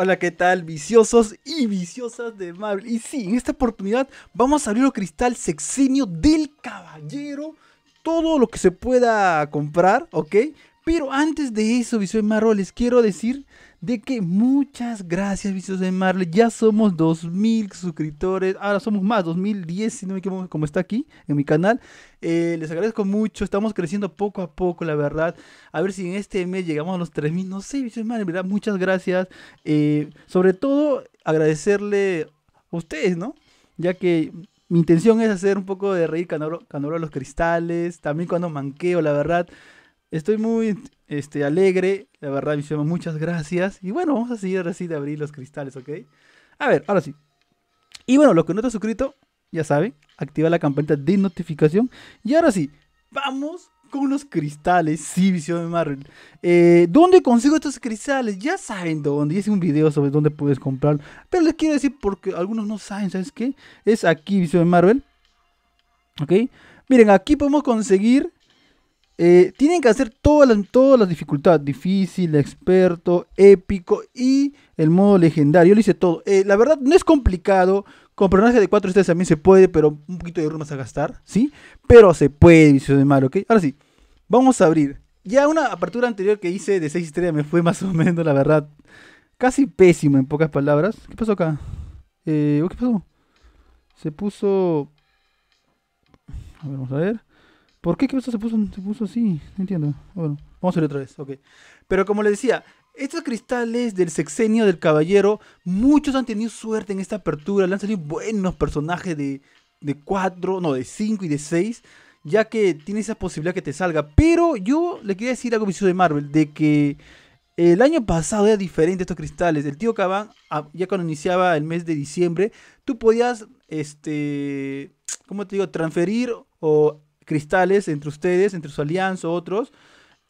Hola, ¿qué tal, viciosos y viciosas de Marvel? Y sí, en esta oportunidad vamos a abrir el cristal sexenio del caballero. Todo lo que se pueda comprar, ¿ok? Pero antes de eso, visual Marvel, les quiero decir de que muchas gracias, Vicios de Marley. Ya somos 2.000 suscriptores. Ahora somos más, 2010, si no me equivoco, como está aquí en mi canal. Eh, les agradezco mucho. Estamos creciendo poco a poco, la verdad. A ver si en este mes llegamos a los 3.000. No sé, Vicios de Marley, ¿verdad? Muchas gracias. Eh, sobre todo, agradecerle a ustedes, ¿no? Ya que mi intención es hacer un poco de reír, canoro, canoro a los cristales. También cuando manqueo, la verdad. Estoy muy este, alegre, la verdad, de Marvel, muchas gracias. Y bueno, vamos a seguir así de abrir los cristales, ¿ok? A ver, ahora sí. Y bueno, los que no te han suscrito, ya saben, activa la campanita de notificación. Y ahora sí, vamos con los cristales. Sí, visión de Marvel. Eh, ¿Dónde consigo estos cristales? Ya saben dónde. Hice un video sobre dónde puedes comprarlos. Pero les quiero decir porque algunos no saben, ¿sabes qué? Es aquí, visión de Marvel. ¿Ok? Miren, aquí podemos conseguir eh, tienen que hacer todas las, dificultades, difícil, experto, épico y el modo legendario. Yo lo hice todo. Eh, la verdad no es complicado. Con personajes de 4 estrellas también se puede, pero un poquito de rumas a gastar, ¿sí? Pero se puede, vicio de malo, ¿ok? Ahora sí, vamos a abrir. Ya una apertura anterior que hice de 6 estrellas me fue más o menos, la verdad, casi pésimo en pocas palabras. ¿Qué pasó acá? Eh, ¿Qué pasó? Se puso... A ver, vamos a ver. ¿Por qué? Se puso, se puso así. No entiendo. Ah, bueno, vamos a ver otra vez. Ok. Pero como les decía, estos cristales del sexenio del caballero, muchos han tenido suerte en esta apertura. Le han salido buenos personajes de, de 4, no, de 5 y de 6. Ya que tiene esa posibilidad que te salga. Pero yo le quería decir algo vicioso de Marvel. De que el año pasado era diferente estos cristales. El tío Caban, ah, ya cuando iniciaba el mes de diciembre, tú podías, este, ¿cómo te digo? Transferir o cristales entre ustedes, entre su alianza, otros,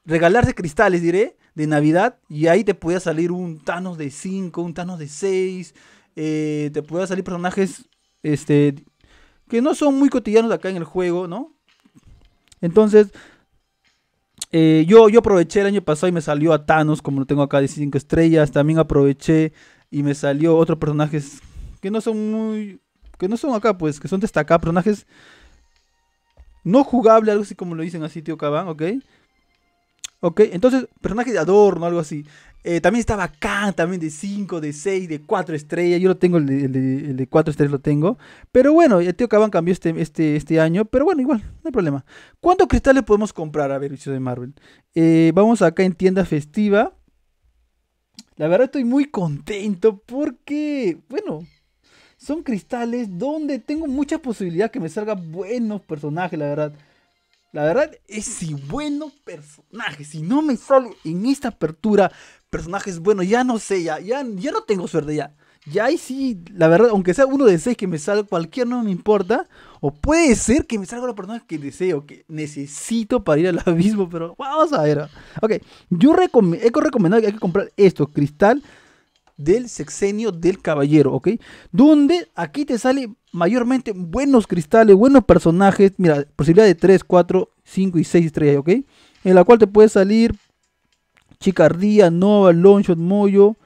regalarse cristales, diré, de Navidad, y ahí te podía salir un Thanos de 5, un Thanos de 6, eh, te podía salir personajes este, que no son muy cotidianos acá en el juego, ¿no? Entonces, eh, yo, yo aproveché el año pasado y me salió a Thanos, como lo tengo acá de 5 estrellas. También aproveché y me salió otros personajes que no son muy. que no son acá, pues, que son destacados. Personajes no jugable, algo así como lo dicen así, tío Cabán, ¿ok? Ok, entonces, personaje de adorno, algo así. Eh, también estaba bacán, también de 5, de 6, de 4 estrellas. Yo lo tengo, el de 4 estrellas lo tengo. Pero bueno, el tío Caban cambió este, este, este, año. Pero bueno, igual, no hay problema. ¿Cuántos cristales podemos comprar? A ver, de Marvel. Eh, vamos acá en tienda festiva. La verdad estoy muy contento porque, bueno, son cristales donde tengo mucha posibilidad que me salga buenos personajes, la verdad. La verdad es si buenos personajes, si no me salgo en esta apertura personajes buenos, ya no sé, ya, ya, no tengo suerte ya. Ya ahí sí, la verdad, aunque sea uno de seis que me salga cualquier, no me importa. O puede ser que me salga la persona que deseo, que necesito para ir al abismo, pero vamos a ver. Ok, yo he recomendado que hay que comprar esto, cristal del sexenio del caballero, ¿ok? Donde aquí te sale mayormente buenos cristales, buenos personajes, mira, posibilidad de 3, 4, 5 y 6 estrellas, ¿ok? En la cual te puede salir Chicardía, Nova, Longshot, Moyo,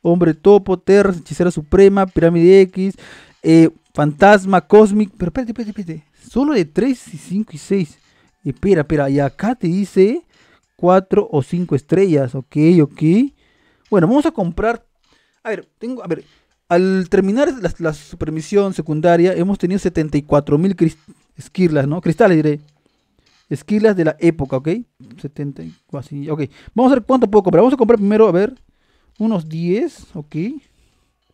Hombre Topo, Terra, Hechicera Suprema, Pirámide X, eh, Fantasma, Cosmic, pero espérate, espérate, espérate, solo de 3 y 5 y 6. Espera, espera, y acá te dice 4 o 5 estrellas, ok, ok. Bueno, vamos a comprar a ver, tengo, a ver, al terminar la, supermisión secundaria hemos tenido 74.000 mil ¿no? Cristales, diré. Esquirlas de la época, ¿ok? 70, así, ok. Vamos a ver cuánto puedo comprar. Vamos a comprar primero, a ver, unos 10, ok.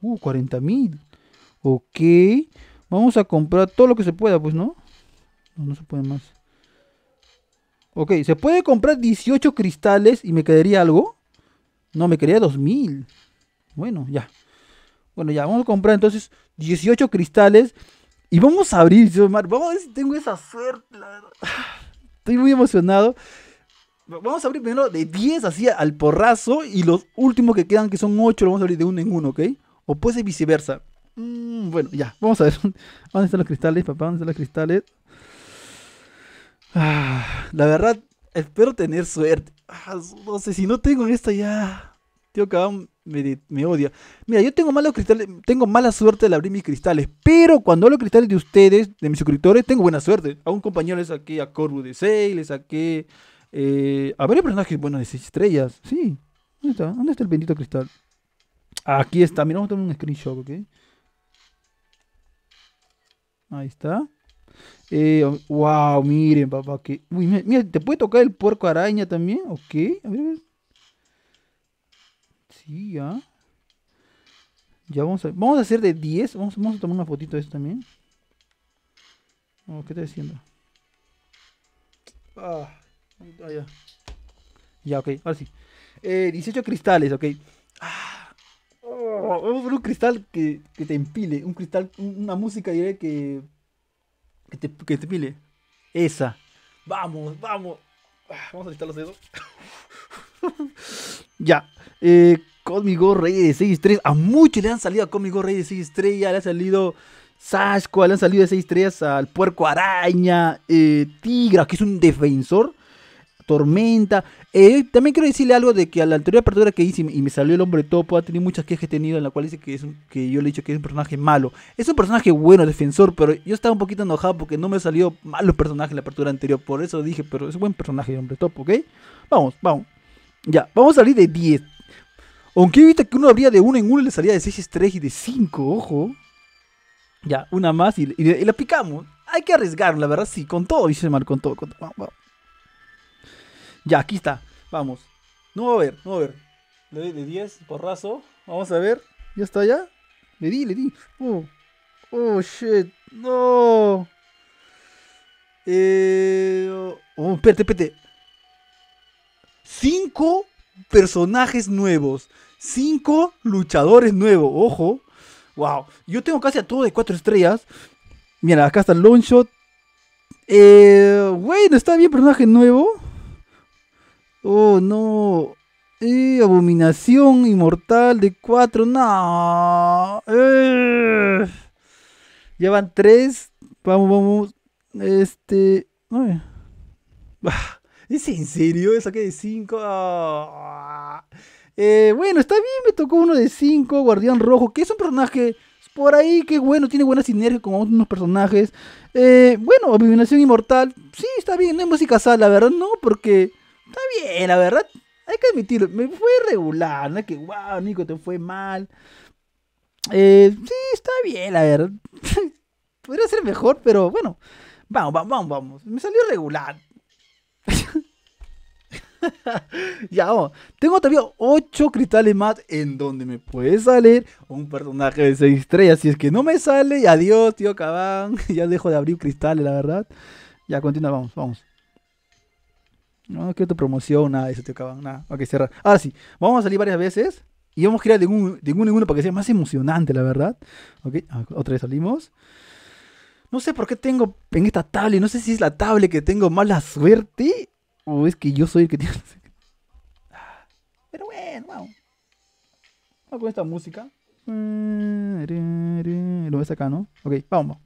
Uh, 40.000. Ok. Vamos a comprar todo lo que se pueda, pues, ¿no? No, no se puede más. Ok, ¿se puede comprar 18 cristales y me quedaría algo? No, me quedaría 2000. Bueno, ya. Bueno, ya, vamos a comprar entonces 18 cristales y vamos a abrir, Vamos a ver si tengo esa suerte, Estoy muy emocionado. Vamos a abrir primero de 10 así al porrazo y los últimos que quedan, que son 8, los vamos a abrir de uno en uno, ¿ok? O puede ser viceversa. Mm, bueno, ya, vamos a ver. ¿Dónde están los cristales, papá? ¿Dónde están los cristales? la verdad, espero tener suerte. Ah, no sé, si no tengo esta ya... Tío, que me, odia. Mira, yo tengo malos cristales, tengo mala suerte al abrir mis cristales, pero cuando hablo cristales de ustedes, de mis suscriptores, tengo buena suerte. A un compañero le saqué a Corvo de 6, le saqué eh, a varios personajes Bueno, de seis estrellas. Sí, ¿dónde está? ¿Dónde está el bendito cristal? Aquí está, mira, vamos a tomar un screenshot, Ahí está. Eh, wow, miren, papá, que... mira, te puede tocar el puerco araña también, ¿ok? a ver ya. Ya vamos a, vamos a hacer de 10. Vamos, vamos a tomar una fotito de esto también. Oh, ¿Qué está diciendo? Ah, ah ya. ok, ahora sí. 18 eh, cristales, ok. Ah, oh, vamos a un cristal que, te empile. Un cristal, una música diré que, que, te, que empile. Esa. Vamos, vamos. Ah, vamos a quitar los dedos. ya. Eh, Conmigo, Rey de 6 estrellas. A muchos le han salido a Cómigo Rey de 6 estrellas. Le ha salido Sasco, le han salido de 6 estrellas al Puerco Araña, eh, Tigra, que es un defensor. Tormenta. Eh, también quiero decirle algo de que a la anterior apertura que hice y me salió el hombre topo, ha tenido muchas quejas que he tenido en la cual dice que, es que yo le he dicho que es un personaje malo. Es un personaje bueno, defensor, pero yo estaba un poquito enojado porque no me salió malo el personaje en la apertura anterior. Por eso dije, pero es un buen personaje el hombre topo, ¿ok? Vamos, vamos. Ya, vamos a salir de 10. Aunque evita que uno abría de uno en uno, le salía de 6 estrellas y de 5, ojo. Ya, una más y, la picamos. Hay que arriesgar, la verdad, sí, con todo, dice Mar, con todo. Con todo. Ya, aquí está, vamos. No va a ver, no va a ver. Le doy de 10, porrazo. Vamos a ver, ya está, ya. Le di, le di. Oh, oh shit, no. Eh, oh, oh espérate, espérate. ¿Cinco? personajes nuevos, cinco luchadores nuevos, ojo. Wow, yo tengo casi a todo de cuatro estrellas. Mira, acá está Longshot. Eh, bueno, está bien, personaje nuevo. Oh, no. Eh, abominación inmortal de cuatro No. Eh. Ya van tres Vamos, vamos. Este. Ah. ¿Es en serio? que de 5. Eh, bueno, está bien, me tocó uno de 5, Guardián Rojo, que es un personaje por ahí que bueno, tiene buena sinergia con otros personajes. Eh, bueno, Abominación Inmortal, sí, está bien, no es música sal, la verdad, no, porque está bien, la verdad, hay que admitirlo, me fue regular, no es que wow, Nico, te fue mal. Eh, sí, está bien, la verdad. Podría ser mejor, pero bueno, vamos, vamos, vamos, vamos, me salió regular. ya vamos. Tengo todavía 8 cristales más en donde me puede salir un personaje de seis estrellas. Si es que no me sale, Y adiós, tío Cabán. ya dejo de abrir cristales, la verdad. Ya, continuamos, vamos. vamos No quiero tu promoción, nada de eso, tío Cabán, nada. Ok, cerrar. Ahora sí, vamos a salir varias veces. Y vamos a girar de uno, uno para que sea más emocionante, la verdad. Ok, ah, otra vez salimos. No sé por qué tengo en esta tablet, no sé si es la tablet que tengo mala suerte o oh, es que yo soy el que tiene. Ah, pero bueno, wow. Vamos con esta música. Lo ves acá, ¿no? Ok, vamos.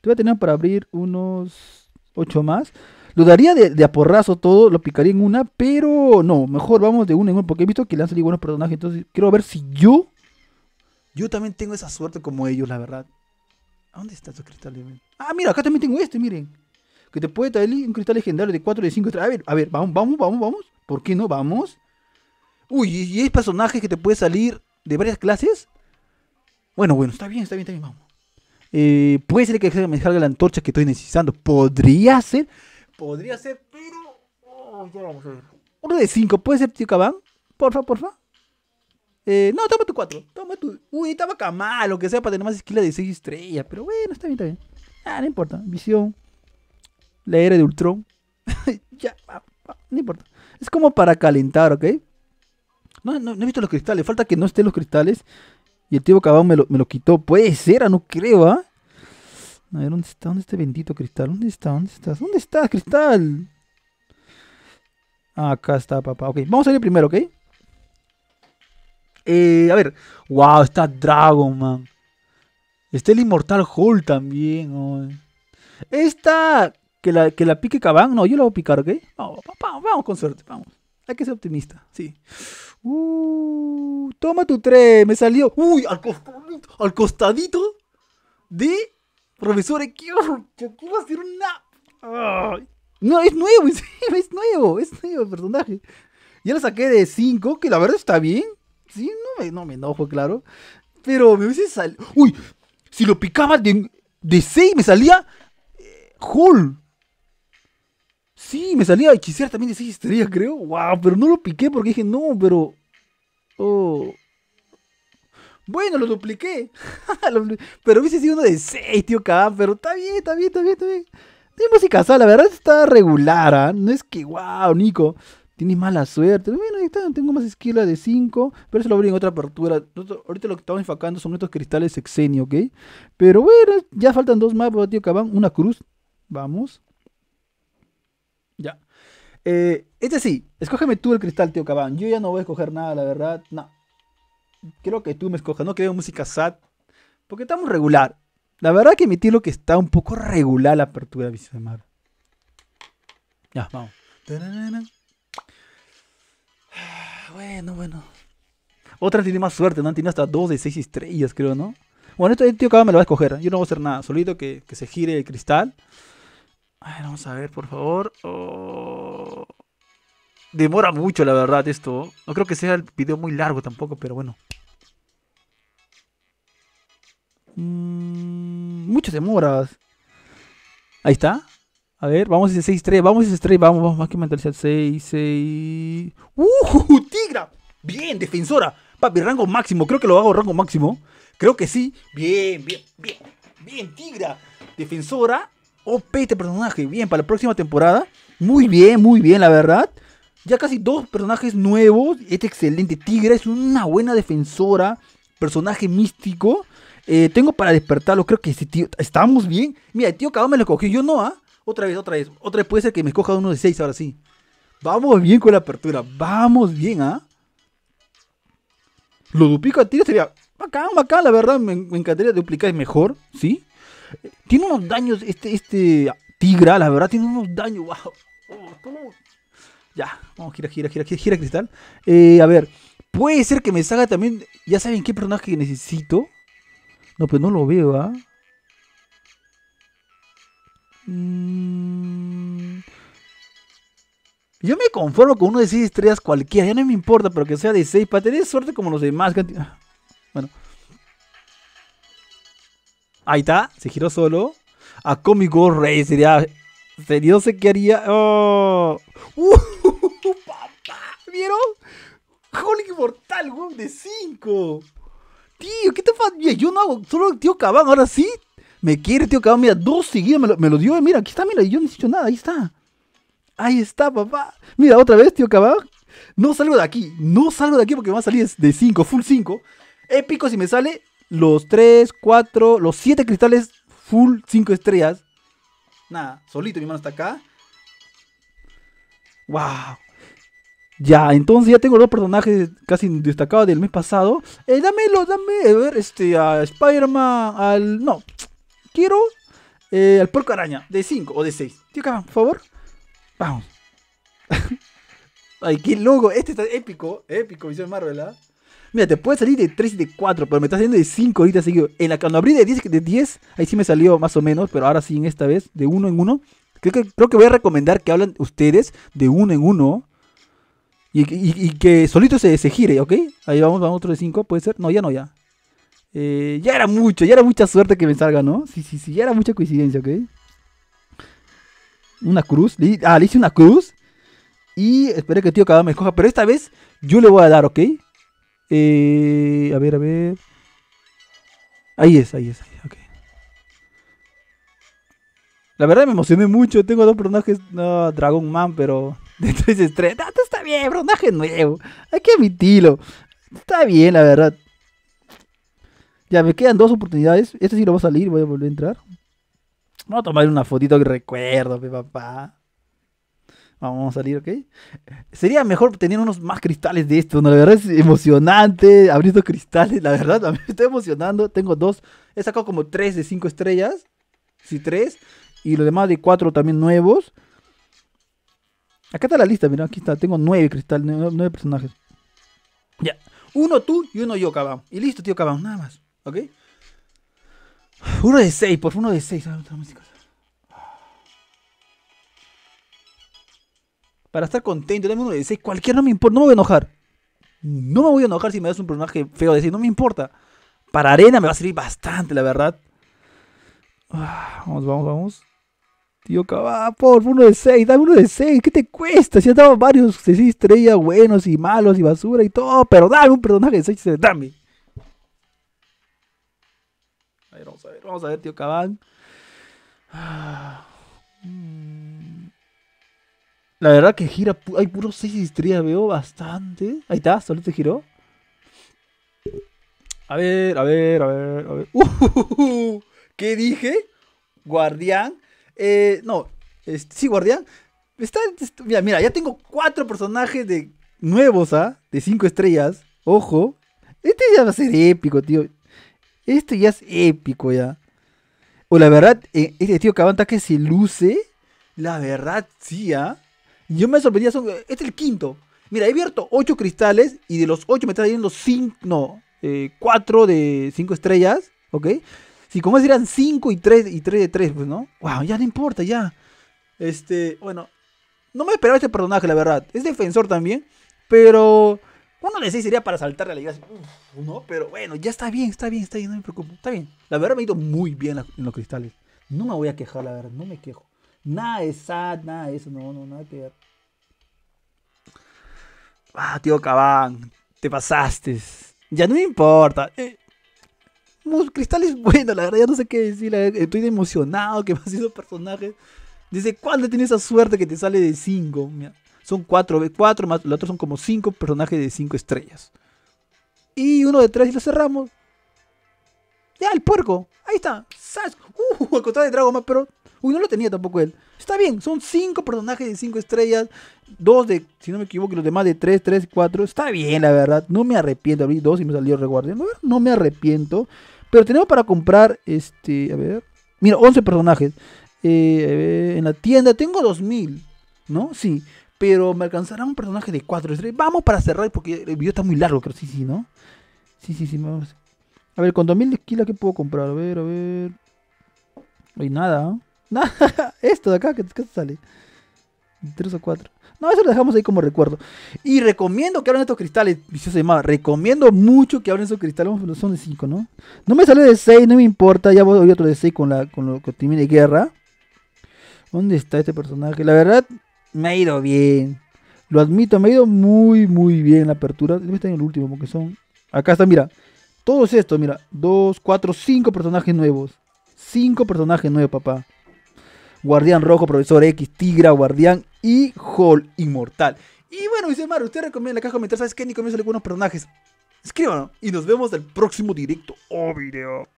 Te voy a tener para abrir unos Ocho más. Lo daría de, a porrazo todo, lo picaría en una, pero no, mejor vamos de una en una, porque he visto que le han salido buenos personajes, entonces quiero ver si yo. Yo también tengo esa suerte como ellos, la verdad. ¿A dónde está cristal cristal? Ah, mira, acá también tengo este, miren que te puede traer un cristal legendario de 4 de 5 A ver, a ver, vamos, vamos, vamos, vamos. ¿Por qué no vamos? Uy, y hay personajes que te puede salir de varias clases. Bueno, bueno, está bien, está bien, está bien, vamos. Eh, puede ser que me salga la antorcha que estoy necesitando. Podría ser. Podría ser, pero. Oh, ya vamos Uno de 5, ¿puede ser, tío Cabán? Porfa, porfa. Eh, no, toma tu 4. Toma tu. Uy, estaba Camal, lo que sea, para tener más esquila de 6 estrellas. Pero bueno, está bien, está bien. Ah, no importa. Visión la era de Ultron. ya, no importa. Es como para calentar, ¿ok? No, no, he visto los cristales. Falta que no estén los cristales. Y el tío Cabán me lo, me lo quitó. Puede ser, ah, no creo, ¿ah? A ver, ¿dónde está? ¿Dónde está este bendito cristal? ¿Dónde está? ¿Dónde estás? ¿Dónde está, cristal? Acá está, papá. Ok, vamos a ir primero, ¿ok? Eh, a ver. Wow, está Dragon, man. Está el Inmortal Hulk también. Esta ¿Que la, que la pique Cabán? No, yo la voy a picar, ¿ok? Vamos, vamos, vamos con suerte, vamos. Hay que ser optimista, sí. Uh, toma tu 3 me salió. Uy, al costadito, al costadito de profesor yo Quiero hacer una. No, es nuevo, es, nuevo, es nuevo el personaje. Ya lo saqué de 5, que la verdad está bien. Sí, no me, no me enojo, claro. Pero me hubiese salido. Uy, si lo picaba de, de 6 me salía. Eh, Sí, me salía hechicera también de 6 estrellas, creo. Wow, pero no lo piqué porque dije, no, pero. Oh. Bueno, lo dupliqué. pero hubiese sido uno de 6, tío, Cabán, Pero está bien, está bien, está bien, está bien. Tiene música la verdad está regular, ¿eh? No es que, wow, Nico. Tienes mala suerte. Bueno, ahí está, tengo más esquila de 5. Pero eso lo abrí en otra apertura. Ahorita lo que estamos enfocando son estos cristales exenio, ¿ok? Pero bueno, ya faltan dos más, pues, tío Cabán. Una cruz. Vamos. Ya. Eh, este sí, escógeme tú el cristal, tío Cabán. Yo ya no voy a escoger nada, la verdad. No. quiero que tú me escojas. No quiero música sad. Porque está muy regular. La verdad que mi lo que está un poco regular la apertura de de Mar. Ya, vamos. Bueno, bueno. Otra tiene más suerte, ¿no? Tiene hasta dos de seis estrellas, creo, ¿no? Bueno, esto tío Caban me lo va a escoger. ¿eh? Yo no voy a hacer nada. Solito que, que se gire el cristal. A ver, vamos a ver, por favor. Oh. Demora mucho, la verdad, esto. No creo que sea el video muy largo tampoco, pero bueno. Mm, muchas demoras. Ahí está. A ver, vamos a ese 6-3, vamos a ese 3, vamos, vamos, más que mentalizar. 6, 6. ¡Uh! ¡Tigra! Bien, defensora. Papi, rango máximo. Creo que lo hago rango máximo. Creo que sí. Bien, bien, bien. Bien, tigra. Defensora. OP este personaje. Bien, para la próxima temporada. Muy bien, muy bien, la verdad. Ya casi dos personajes nuevos. Este excelente tigre, es una buena defensora. Personaje místico. Eh, tengo para despertarlo. Creo que sí, tío. Estamos bien. Mira, el tío Kaoma me lo cogí Yo no, ¿ah? Otra vez, otra vez. Otra vez puede ser que me escoja uno de seis ahora sí. Vamos bien con la apertura. Vamos bien, ¿ah? Lo duplico a Tigre sería. Acá, acá, la verdad. Me, me encantaría duplicar. mejor, ¿sí? Tiene unos daños, este, este Tigra, la verdad, tiene unos daños, wow. Oh, ya, vamos, gira, gira, gira, gira, cristal. Eh, a ver, puede ser que me salga también, ya saben qué personaje necesito. No, pues no lo veo, ¿ah? Mm. Yo me conformo con uno de 6 estrellas cualquiera, ya no me importa, pero que sea de 6 para tener suerte como los demás. Bueno, Ahí está, se giró solo. A Comic Rey sería. ¿Serio no sé qué haría. ¡Oh! Uh, ¡Papá! ¿Vieron? Holy Mortal, weón, de 5. Tío, ¿qué te pasa? Yo no hago solo tío Cabán, ahora sí. Me quiere tío Cabán, mira, dos seguidas me lo, dio. Mira, aquí está, mira, yo no he nada, ahí está. Ahí está, papá. Mira, otra vez, tío Cabán. No salgo de aquí, no salgo de aquí porque me va a salir de 5, full 5. Épico si me sale los 3, 4, los 7 cristales full 5 estrellas. Nada, solito mi mano está acá. ¡Wow! Ya, entonces ya tengo los personajes casi destacados del mes pasado. Eh, dámelo, dame, a ver, este, a Spider-Man, al... No, quiero eh, al Porco Araña, de 5 o de 6. Tío acá, por favor. Vamos. Ay, qué loco, este está épico, épico, Visión Marvel, ¿ah? Mira, te puede salir de 3 y de 4, pero me está saliendo de 5 ahorita seguido. En la cuando abrí de 10, de ahí sí me salió más o menos, pero ahora sí en esta vez, de 1 en 1 Creo que, creo que voy a recomendar que hablen ustedes de 1 en 1 Y, que solito se, se, gire, ¿ok? Ahí vamos, vamos otro de 5, puede ser. No, ya no, ya. Eh, ya era mucho, ya era mucha suerte que me salga, ¿no? Sí, sí, sí, ya era mucha coincidencia, ¿ok? Una cruz. ah, le hice una cruz. Y esperé que el tío cada me escoja. Pero esta vez yo le voy a dar, ¿ok? Eh, a ver, a ver. Ahí es, ahí es, ahí, ok. La verdad me emocioné mucho. Tengo dos personajes. No, Dragon Man, pero. De 3 estrellas. está bien, personaje nuevo. Hay que admitirlo. Está bien, la verdad. Ya, me quedan dos oportunidades. Este sí lo va a salir. Voy a volver a entrar. voy a tomar una fotito que recuerdo, mi papá. Vamos a salir, ¿ok? Sería mejor tener unos más cristales de esto. ¿no? La verdad es emocionante abrir estos cristales. La verdad, me estoy emocionando. Tengo dos. He sacado como tres de cinco estrellas. Sí, tres. Y los demás de cuatro también nuevos. Acá está la lista, mira, aquí está. Tengo nueve cristales, nueve, personajes. Ya. Uno tú y uno yo, cabrón. Y listo, tío, cabrón. Nada más. ¿Ok? Uno de seis, por uno de seis. Ah, para estar contento. Dame uno de 6, cualquier no me importa, no me voy a enojar. No me voy a enojar si me das un personaje feo de 6, no me importa. Para arena me va a servir bastante, la verdad. Ah, vamos, vamos, vamos. Tío Cabá, por uno de 6, dame uno de 6, ¿qué te cuesta? Si has dado varios seis estrellas buenos y malos y basura y todo, pero dame un personaje de 6, dame. A ver, vamos a ver, vamos a ver, tío Cabán. Ah, mmm. La verdad que gira. hay puros seis estrellas, veo bastante. Ahí está, solo te giró. A ver, a ver, a ver, a ver. Uh, ¿Qué dije? Guardián. Eh, no, sí, Guardián. Está, mira, mira, ya tengo cuatro personajes de nuevos, ¿ah? De cinco estrellas. Ojo. Este ya va a ser épico, tío. Este ya es épico, ya. O la verdad, eh, este tío avanza que se luce. La verdad, sí, ¿ah? Yo me sorprendía, eh, este es el quinto. Mira, he abierto ocho cristales y de los ocho me están saliendo 5, no, 4 eh, de cinco estrellas, ¿ok? Si como eran cinco y tres y tres de tres pues, ¿no? Wow, ya no importa, ya. Este, bueno, no me esperaba este personaje, la verdad. Es defensor también, pero... Uno de 6 sería para saltarle a la iglesia. Uff, ¿no? Pero bueno, ya está bien, está bien, está bien, no me preocupo. Está bien. La verdad me ha ido muy bien en los cristales. No me voy a quejar, la verdad, no me quejo. Nada de sad, nada de eso, no, no, nada que ver. Ah, tío Cabán, te pasaste. Ya no me importa. Eh, Cristal es bueno, la verdad, ya no sé qué decir. Eh, estoy emocionado que me has sido personaje. Dice, ¿cuándo tienes esa suerte que te sale de 5? Son 4, 4 más, los otros son como 5 personajes de 5 estrellas. Y uno detrás y lo cerramos. Ya, el puerco. Ahí está. ¡Sas! ¡Uh! Al de Dragon pero Uy, no lo tenía tampoco él. Está bien, son cinco personajes de cinco estrellas, dos de, si no me equivoco, los demás de tres, tres, cuatro. Está bien, la verdad. No me arrepiento. Abrí dos y me salió el No, no me arrepiento. Pero tenemos para comprar, este, a ver. Mira, 11 personajes. Eh, en la tienda tengo 2000, ¿no? Sí. Pero me alcanzará un personaje de cuatro estrellas. Vamos para cerrar porque el video está muy largo, creo. Sí, sí, ¿no? Sí, sí, sí. Vamos. A ver, con 2000 de esquila, ¿qué puedo comprar? A ver, a ver. No hay nada, ¿no? esto de acá, ¿qué, sale? Tres o cuatro. No, eso lo dejamos ahí como recuerdo. Y recomiendo que abran estos cristales. Vicioso se más Recomiendo mucho que abran esos cristales. son de 5, ¿no? No me sale de 6, no me importa. Ya voy otro de 6 con, la, con lo que guerra. ¿Dónde está este personaje? La verdad, me ha ido bien. Lo admito, me ha ido muy, muy bien la apertura. Debe estar en el último, porque son. Acá está, mira. Todos estos, mira. 2, 4, 5 personajes nuevos. 5 personajes nuevos, papá. Guardián Rojo, Profesor X, Tigra, Guardián y Hall Inmortal. Y bueno, dice Mario, usted recomienda la caja comentarios? ¿sabes qué? Ni comienza algunos personajes. Escríbanos y nos vemos el próximo directo o oh, video.